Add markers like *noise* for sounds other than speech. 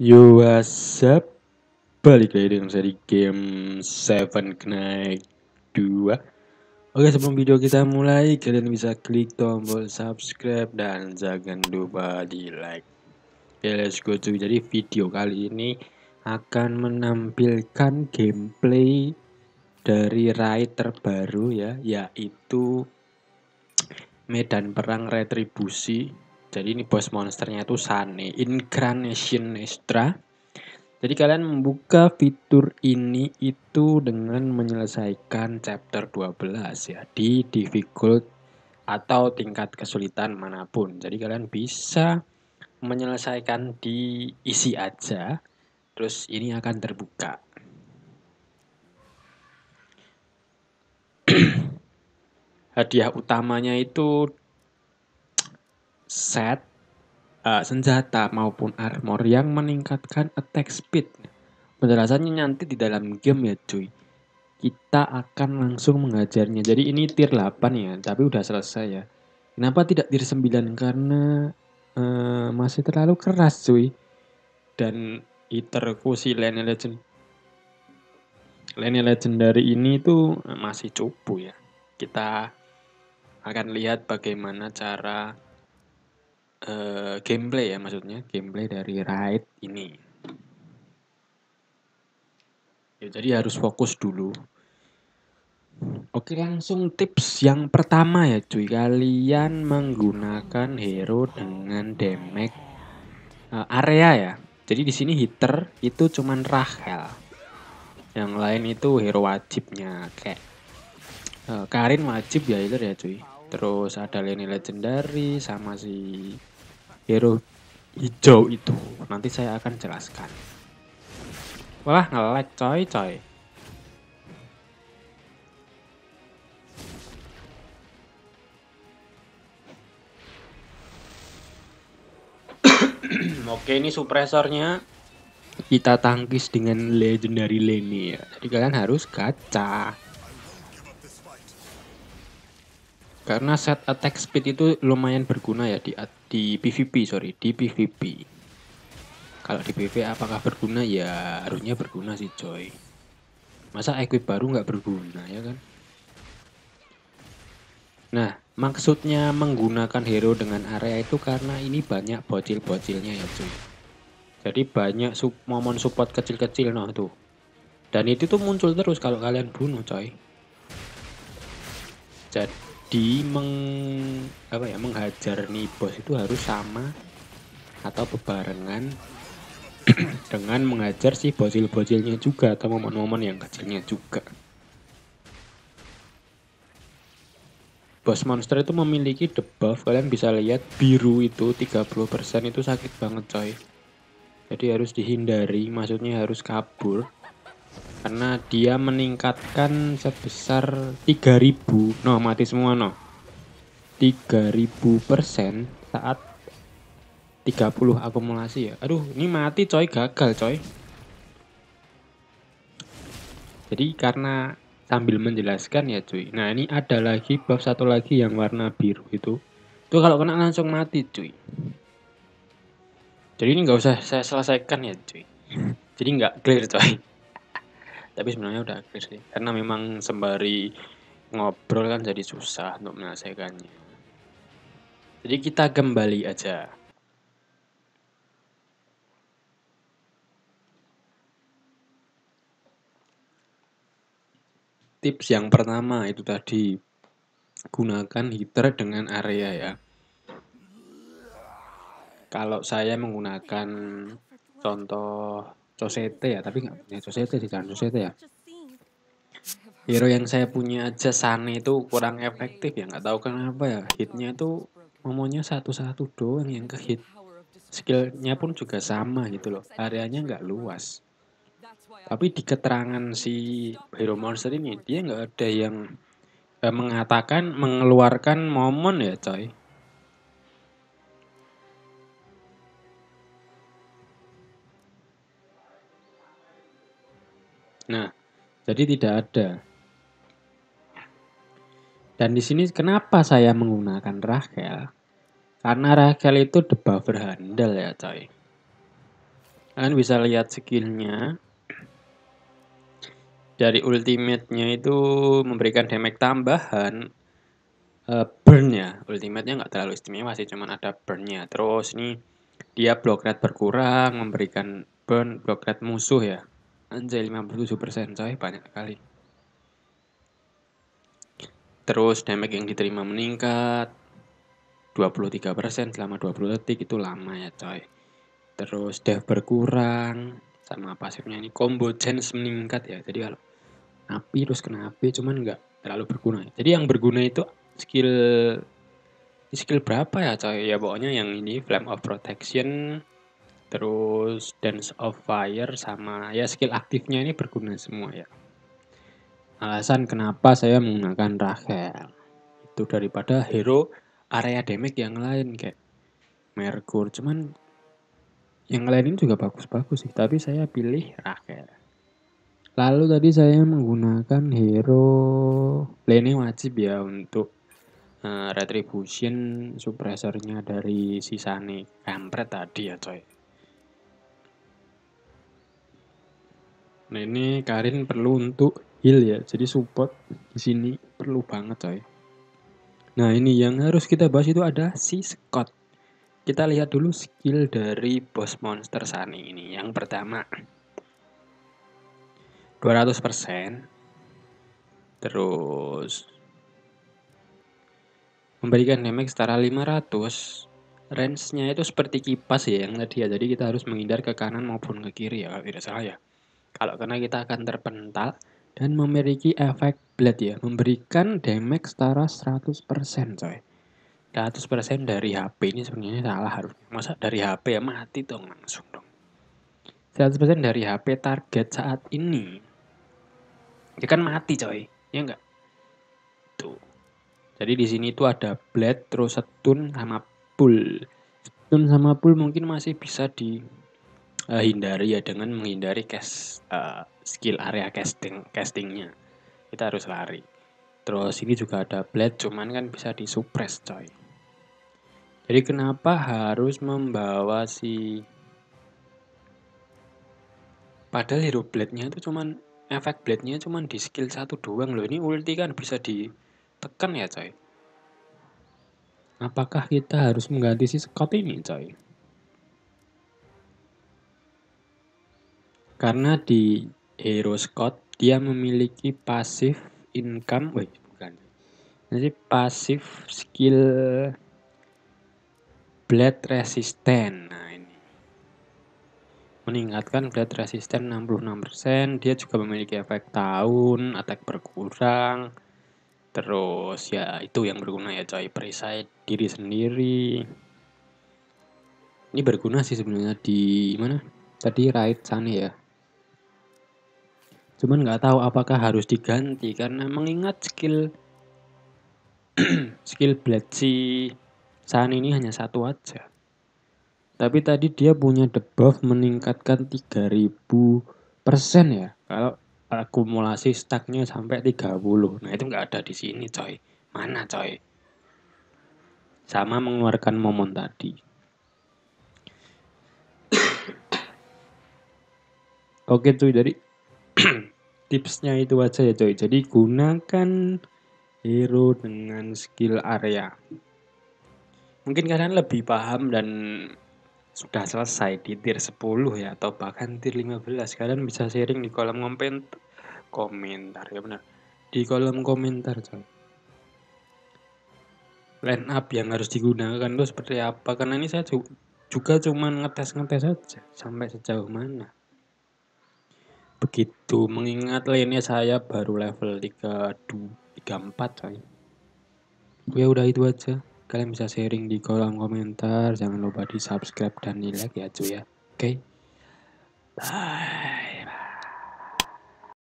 Yo what's up? Balik lagi dengan saya game Seven Knight 2 Oke sebelum video kita mulai Kalian bisa klik tombol subscribe Dan jangan lupa di like Oke let's go to Jadi video kali ini Akan menampilkan gameplay Dari raid terbaru ya Yaitu Medan Perang Retribusi jadi ini boss monsternya itu Sane Incarnation Extra. Jadi kalian membuka fitur ini itu dengan menyelesaikan chapter 12 ya di difficult atau tingkat kesulitan manapun. Jadi kalian bisa menyelesaikan di isi aja terus ini akan terbuka. *clears throat* Hadiah utamanya itu set uh, senjata maupun armor yang meningkatkan attack speed. Penjelasannya nanti di dalam game ya cuy. Kita akan langsung mengajarnya. Jadi ini tier 8 ya, tapi udah selesai ya. Kenapa tidak tier 9? Karena uh, masih terlalu keras cuy. Dan iterku si Lenny Legend. Lenny Legendary ini tuh masih cupu ya. Kita akan lihat bagaimana cara uh, gameplay ya maksudnya gameplay dari raid ini ya jadi harus fokus dulu Oke langsung tips yang pertama ya cuy Kalian menggunakan hero dengan damage uh, area ya Jadi di sini hitter itu cuman Rahel Yang lain itu hero wajibnya Kayak uh, Karin wajib ya hitter ya cuy Terus ada Lenny Legendary sama si hero hijau itu nanti saya akan jelaskan wah ngelag coy coy *coughs* Oke ini supresornya kita tangkis dengan legendary lane ya. Jadi kalian harus kaca. Karena set attack speed itu lumayan berguna ya di di PVP sorry di PVP. Kalau di PvP apakah berguna ya harusnya berguna sih coy. Masa equip baru nggak berguna ya kan? Nah maksudnya menggunakan hero dengan area itu karena ini banyak bocil-bocilnya ya coy. Jadi banyak sub momen support kecil-kecil nah tuh. Dan itu tuh muncul terus kalau kalian bunuh coy. Jadi di meng apa ya menghajar nih bos itu harus sama atau bebarengan *clears throat* dengan menghajar si bocil-bocilnya juga atau momen-momen yang kecilnya juga. Bos monster itu memiliki debuff, kalian bisa lihat biru itu 30% itu sakit banget coy. Jadi harus dihindari, maksudnya harus kabur karena dia meningkatkan sebesar 3000 no mati semua no 3000 persen saat 30 akumulasi ya aduh ini mati coy gagal coy jadi karena sambil menjelaskan ya cuy nah ini ada lagi buff satu lagi yang warna biru itu Tuh kalau kena langsung mati cuy jadi ini nggak usah saya selesaikan ya cuy jadi nggak clear coy tapi sebenarnya udah akhir sih karena memang sembari ngobrol kan jadi susah untuk menyelesaikannya jadi kita kembali aja tips yang pertama itu tadi gunakan heater dengan area ya kalau saya menggunakan contoh Cosete ya, tapi nggak punya Cosete sih, jangan Cosete ya. Hero yang saya punya aja Sane itu kurang efektif ya, nggak tahu kenapa ya. Hitnya itu momonya satu-satu doang yang ke hit. Skillnya pun juga sama gitu loh, areanya nggak luas. Tapi di keterangan si Hero Monster ini, dia nggak ada yang eh, mengatakan mengeluarkan momen ya coy Nah, jadi tidak ada. Dan di sini kenapa saya menggunakan Rachel? Karena Rachel itu debuffer berhandal ya coy. Kalian bisa lihat skillnya. Dari ultimate-nya itu memberikan damage tambahan. Uh, burn-nya, ultimate-nya nggak terlalu istimewa sih, cuman ada burn-nya. Terus nih dia block rate berkurang, memberikan burn block rate musuh ya. Anjay 57% coy banyak kali Terus damage yang diterima meningkat 23% selama 20 detik itu lama ya coy Terus dev berkurang Sama pasifnya ini combo chance meningkat ya Jadi kalau api terus kena api cuman nggak terlalu berguna Jadi yang berguna itu skill skill berapa ya coy ya pokoknya yang ini flame of protection terus dance of fire sama ya skill aktifnya ini berguna semua ya alasan kenapa saya menggunakan Rachel itu daripada hero area damage yang lain kayak Merkur cuman yang lain ini juga bagus-bagus sih tapi saya pilih Rachel lalu tadi saya menggunakan hero Lene wajib ya untuk uh, retribution suppressornya dari sisane kampret tadi ya coy Nah ini Karin perlu untuk heal ya, jadi support di sini perlu banget coy. Nah ini yang harus kita bahas itu ada si Scott. Kita lihat dulu skill dari boss monster Sunny ini. Yang pertama 200% terus memberikan damage setara 500 range-nya itu seperti kipas ya yang tadi ya jadi kita harus menghindar ke kanan maupun ke kiri ya kalau tidak salah ya kalau kena kita akan terpental dan memiliki efek blood ya, memberikan damage setara 100% coy. 100% dari HP ini sebenarnya salah harusnya. Masa dari HP ya mati dong langsung dong. 100% dari HP target saat ini. Dia ya kan mati coy, ya enggak? Tuh. Jadi di sini tuh ada blade, terus stun sama pull. Stun sama pull mungkin masih bisa di uh, hindari ya dengan menghindari cast uh, eh, skill area casting castingnya kita harus lari terus ini juga ada blade cuman kan bisa disupres coy jadi kenapa harus membawa si padahal hero blade-nya itu cuman efek blade-nya cuman di skill satu doang loh ini ulti kan bisa ditekan ya coy apakah kita harus mengganti si Scott ini coy Karena di Hero Scott dia memiliki pasif income, wait bukan. Nanti pasif skill blade resistant. Nah, ini meningkatkan blade resistant 66%, dia juga memiliki efek tahun, attack berkurang. Terus ya itu yang berguna ya coy, perisai diri sendiri. Ini berguna sih sebenarnya di mana? Tadi right sana ya cuman nggak tahu apakah harus diganti karena mengingat skill *clears throat* skill blade si San ini hanya satu aja tapi tadi dia punya debuff meningkatkan 3000 persen ya kalau akumulasi stacknya sampai 30 nah itu nggak ada di sini coy mana coy sama mengeluarkan momon tadi *clears throat* oke okay, cuy jadi tipsnya itu aja ya coy jadi gunakan hero dengan skill area mungkin kalian lebih paham dan sudah selesai di tier 10 ya atau bahkan tier 15 kalian bisa sharing di kolom komentar komentar ya benar di kolom komentar coy line up yang harus digunakan itu seperti apa karena ini saya juga cuman ngetes-ngetes saja sampai sejauh mana begitu mengingat lainnya saya baru level 34 saya Ya udah itu aja. Kalian bisa sharing di kolom komentar, jangan lupa di-subscribe dan di-like ya cuy ya. Oke. Okay? Bye.